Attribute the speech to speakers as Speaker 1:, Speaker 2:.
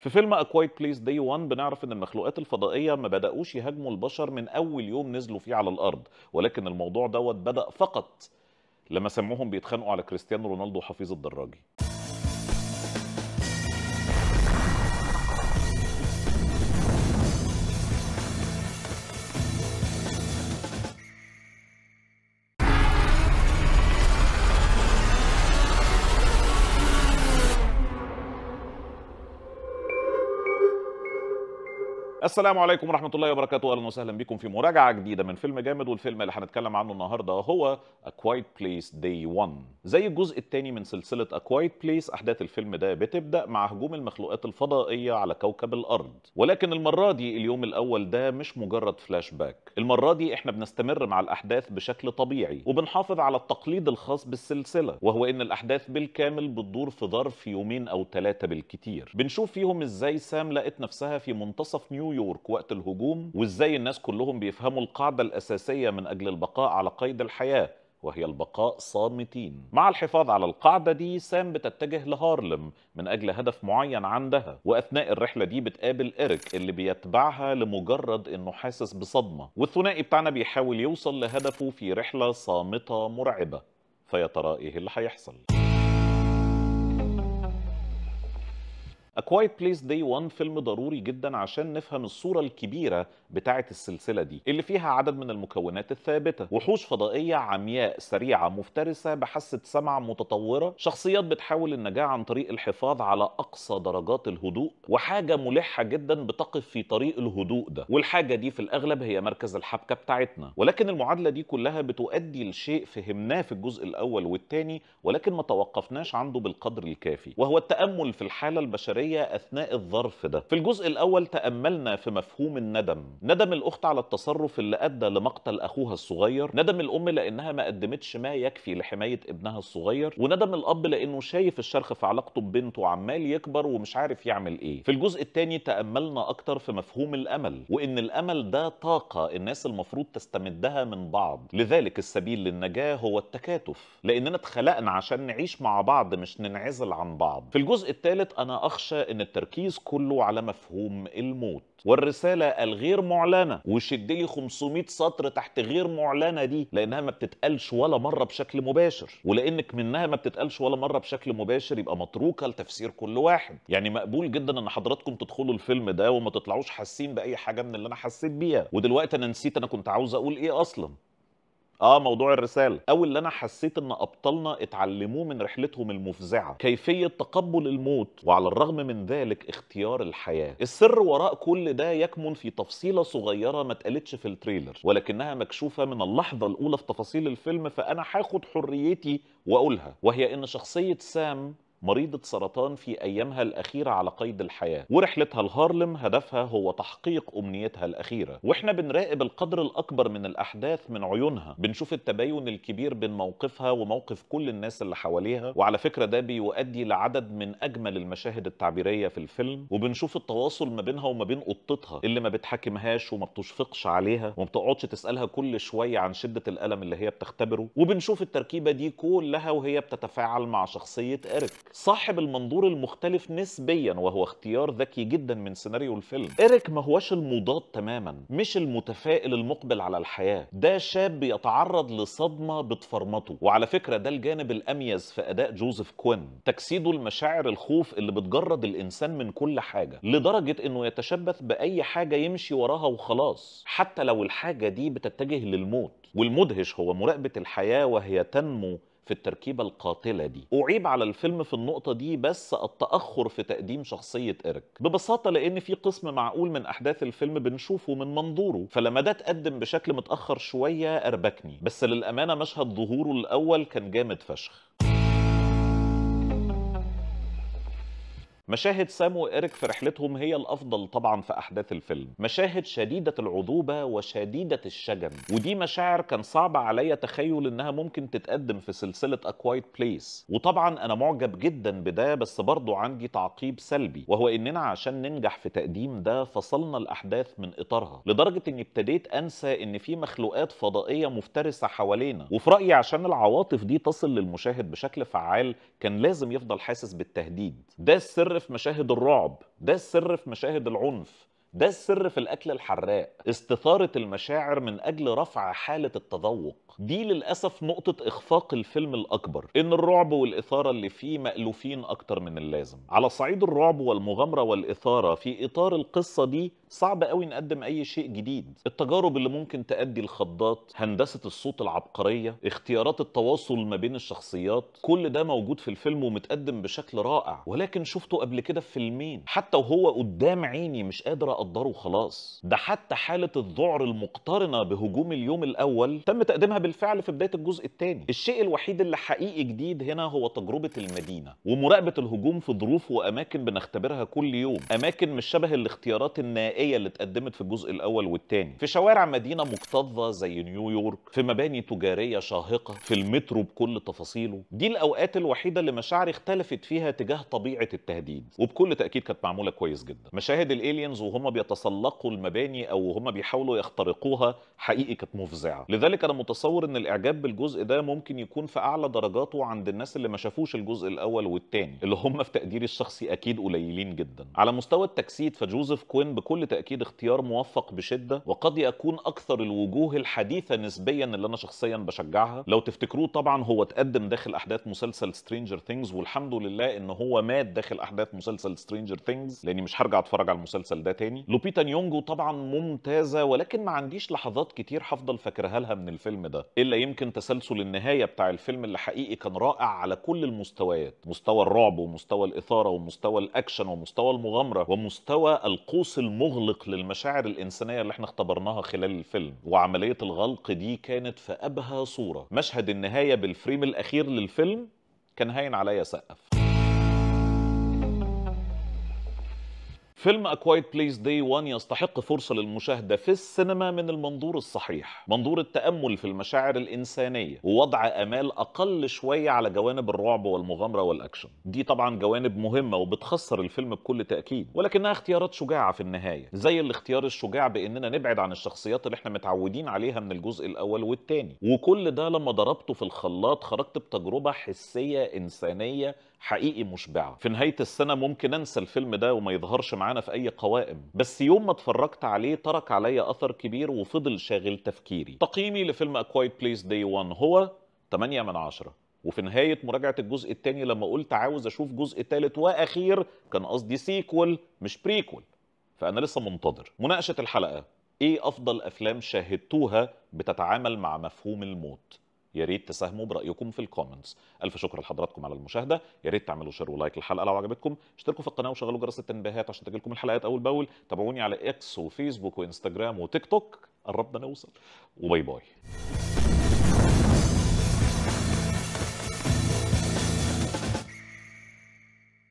Speaker 1: في فيلم اكوايت بليس Place Day 1 بنعرف ان المخلوقات الفضائية ما بدأوش يهاجموا البشر من اول يوم نزلوا فيه على الارض ولكن الموضوع دوت بدأ فقط لما سمعوهم بيتخانقوا على كريستيانو رونالدو حفيظ الدراجي السلام عليكم ورحمة الله وبركاته أهلا وسهلا بكم في مراجعة جديدة من فيلم جامد والفيلم اللي هنتكلم عنه النهاردة هو A Quiet Place Day 1 زي الجزء الثاني من سلسلة A Quiet Place أحداث الفيلم ده بتبدأ مع هجوم المخلوقات الفضائية على كوكب الأرض ولكن المرة دي اليوم الأول ده مش مجرد فلاش باك المرة دي احنا بنستمر مع الأحداث بشكل طبيعي وبنحافظ على التقليد الخاص بالسلسلة وهو إن الأحداث بالكامل بتدور في ظرف يومين أو ثلاثة بالكتير بنشوف فيهم إزاي سام لقت نفسها في منتصف نيو نيويورك وقت الهجوم وازاي الناس كلهم بيفهموا القاعدة الأساسية من أجل البقاء على قيد الحياة وهي البقاء صامتين مع الحفاظ على القاعدة دي سام بتتجه لهارلم من أجل هدف معين عندها وأثناء الرحلة دي بتقابل إيريك اللي بيتبعها لمجرد أنه حاسس بصدمة والثنائي بتاعنا بيحاول يوصل لهدفه في رحلة صامتة مرعبة فيا ترى إيه اللي هيحصل؟ A Quiet Place Day 1 فيلم ضروري جدا عشان نفهم الصورة الكبيرة بتاعة السلسلة دي اللي فيها عدد من المكونات الثابتة وحوش فضائية عمياء سريعة مفترسة بحاسة سمع متطورة شخصيات بتحاول النجاة عن طريق الحفاظ على أقصى درجات الهدوء وحاجة ملحة جدا بتقف في طريق الهدوء ده والحاجة دي في الأغلب هي مركز الحبكة بتاعتنا ولكن المعادلة دي كلها بتؤدي لشيء فهمناه في الجزء الأول والثاني ولكن ما توقفناش عنده بالقدر الكافي وهو التأمل في الحالة البشرية أثناء الظرف ده في الجزء الأول تأملنا في مفهوم الندم ندم الأخت على التصرف اللي أدى لمقتل أخوها الصغير ندم الأم لأنها ما قدمتش ما يكفي لحماية ابنها الصغير وندم الأب لأنه شايف الشرخ في علاقته ببنته عمال يكبر ومش عارف يعمل إيه في الجزء الثاني تأملنا أكتر في مفهوم الأمل وإن الأمل ده طاقة الناس المفروض تستمدها من بعض لذلك السبيل للنجاة هو التكاتف لأننا اتخلقنا عشان نعيش مع بعض مش ننعزل عن بعض في الجزء الثالث أنا أخشى ان التركيز كله على مفهوم الموت والرسالة الغير معلنة وشد لي 500 سطر تحت غير معلنة دي لانها ما بتتقالش ولا مرة بشكل مباشر ولانك منها ما بتتقالش ولا مرة بشكل مباشر يبقى متروكة لتفسير كل واحد يعني مقبول جدا ان حضراتكم تدخلوا الفيلم ده وما تطلعوش حاسين باي حاجة من اللي انا حسيت بيها ودلوقتي انا نسيت انا كنت عاوز اقول ايه اصلا اه موضوع الرساله او اللي انا حسيت ان ابطالنا اتعلموه من رحلتهم المفزعه كيفيه تقبل الموت وعلى الرغم من ذلك اختيار الحياه السر وراء كل ده يكمن في تفصيله صغيره ما اتقالتش في التريلر ولكنها مكشوفه من اللحظه الاولى في تفاصيل الفيلم فانا هاخد حريتي واقولها وهي ان شخصيه سام مريضة سرطان في أيامها الأخيرة على قيد الحياة ورحلتها لهارلم هدفها هو تحقيق أمنيتها الأخيرة وإحنا بنراقب القدر الأكبر من الأحداث من عيونها بنشوف التباين الكبير بين موقفها وموقف كل الناس اللي حواليها وعلى فكرة ده بيؤدي لعدد من أجمل المشاهد التعبيرية في الفيلم وبنشوف التواصل ما بينها وما بين قطتها اللي ما بتحاكمهاش وما بتشفقش عليها وما بتقعدش تسألها كل شوية عن شدة الألم اللي هي بتختبره وبنشوف التركيبة دي كلها وهي بتتفاعل مع شخصية إيريك صاحب المنظور المختلف نسبيا وهو اختيار ذكي جدا من سيناريو الفيلم إيريك ما هوش المضاد تماما مش المتفائل المقبل على الحياة ده شاب بيتعرض لصدمة بتفرمطه وعلى فكرة ده الجانب الأميز في أداء جوزيف كوين تجسيده لمشاعر الخوف اللي بتجرد الإنسان من كل حاجة لدرجة إنه يتشبث بأي حاجة يمشي وراها وخلاص حتى لو الحاجة دي بتتجه للموت والمدهش هو مراقبة الحياة وهي تنمو في التركيبه القاتله دي اعيب على الفيلم في النقطه دي بس التاخر في تقديم شخصيه ايريك ببساطه لان في قسم معقول من احداث الفيلم بنشوفه من منظوره فلما ده اتقدم بشكل متاخر شويه اربكني بس للامانه مشهد ظهوره الاول كان جامد فشخ مشاهد سام وإيريك في رحلتهم هي الأفضل طبعا في أحداث الفيلم مشاهد شديدة العذوبة وشديدة الشجن ودي مشاعر كان صعب عليا تخيل إنها ممكن تتقدم في سلسلة أكوايت بليس وطبعا أنا معجب جدا بده بس برضو عندي تعقيب سلبي وهو إننا عشان ننجح في تقديم ده فصلنا الأحداث من إطارها لدرجة إني ابتديت أنسى إن في مخلوقات فضائية مفترسة حوالينا وفي رأيي عشان العواطف دي تصل للمشاهد بشكل فعال كان لازم يفضل حاسس بالتهديد ده السر في مشاهد الرعب ده السر في مشاهد العنف ده السر في الاكل الحراق استثاره المشاعر من اجل رفع حاله التذوق دي للاسف نقطه اخفاق الفيلم الاكبر ان الرعب والاثاره اللي فيه مالوفين اكتر من اللازم على صعيد الرعب والمغامره والاثاره في اطار القصه دي صعب قوي نقدم اي شيء جديد التجارب اللي ممكن تؤدي لخضات هندسه الصوت العبقريه اختيارات التواصل ما بين الشخصيات كل ده موجود في الفيلم ومتقدم بشكل رائع ولكن شفته قبل كده في فيلمين حتى وهو قدام عيني مش قادر قدره خلاص ده حتى حالة الذعر المقترنة بهجوم اليوم الأول تم تقديمها بالفعل في بداية الجزء الثاني الشيء الوحيد اللي حقيقي جديد هنا هو تجربة المدينة ومراقبة الهجوم في ظروف وأماكن بنختبرها كل يوم أماكن مش شبه الاختيارات النائية اللي اتقدمت في الجزء الأول والثاني في شوارع مدينة مكتظة زي نيويورك في مباني تجارية شاهقة في المترو بكل تفاصيله دي الأوقات الوحيدة اللي مشاعري اختلفت فيها تجاه طبيعة التهديد وبكل تأكيد كانت معمولة كويس جدا مشاهد الإيليانز وهم بيتسلقوا المباني او هم بيحاولوا يخترقوها حقيقي كانت مفزعه لذلك انا متصور ان الاعجاب بالجزء ده ممكن يكون في اعلى درجاته عند الناس اللي ما شافوش الجزء الاول والثاني اللي هم في تقديري الشخصي اكيد قليلين جدا على مستوى التجسيد فجوزيف كوين بكل تاكيد اختيار موفق بشده وقد يكون اكثر الوجوه الحديثه نسبيا اللي انا شخصيا بشجعها لو تفتكروه طبعا هو اتقدم داخل احداث مسلسل سترينجر ثينجز والحمد لله ان هو مات داخل احداث مسلسل سترينجر ثينجز لاني مش هرجع اتفرج على المسلسل ده تاني جميل يعني؟ لوبيتا نيونجو طبعا ممتازه ولكن ما عنديش لحظات كتير هفضل فاكرها لها من الفيلم ده الا يمكن تسلسل النهايه بتاع الفيلم اللي حقيقي كان رائع على كل المستويات مستوى الرعب ومستوى الاثاره ومستوى الاكشن ومستوى المغامره ومستوى القوس المغلق للمشاعر الانسانيه اللي احنا اختبرناها خلال الفيلم وعمليه الغلق دي كانت في ابهى صوره مشهد النهايه بالفريم الاخير للفيلم كان هاين عليا سقف فيلم أكوايت بليس دي 1 يستحق فرصة للمشاهدة في السينما من المنظور الصحيح منظور التأمل في المشاعر الإنسانية ووضع أمال أقل شوية على جوانب الرعب والمغامرة والأكشن دي طبعا جوانب مهمة وبتخسر الفيلم بكل تأكيد ولكنها اختيارات شجاعة في النهاية زي الاختيار الشجاع بإننا نبعد عن الشخصيات اللي احنا متعودين عليها من الجزء الأول والتاني وكل ده لما ضربته في الخلاط خرجت بتجربة حسية إنسانية حقيقي مشبعه في نهايه السنه ممكن انسى الفيلم ده وما يظهرش معانا في اي قوائم بس يوم ما اتفرجت عليه ترك عليا اثر كبير وفضل شاغل تفكيري تقييمي لفيلم A Quiet Place Day 1 هو 8 من 10 وفي نهاية مراجعة الجزء الثاني لما قلت عاوز أشوف جزء ثالث وأخير كان قصدي سيكول مش بريكول فأنا لسه منتظر مناقشة الحلقة إيه أفضل أفلام شاهدتوها بتتعامل مع مفهوم الموت ياريت تساهموا برايكم في الكومنتس الف شكر لحضراتكم على المشاهده ياريت تعملوا شير ولايك للحلقه لو عجبتكم اشتركوا في القناه وشغلوا جرس التنبيهات عشان تجيلكم الحلقات اول باول تابعوني على اكس وفيسبوك وانستجرام وتيك توك قربنا نوصل وباي باي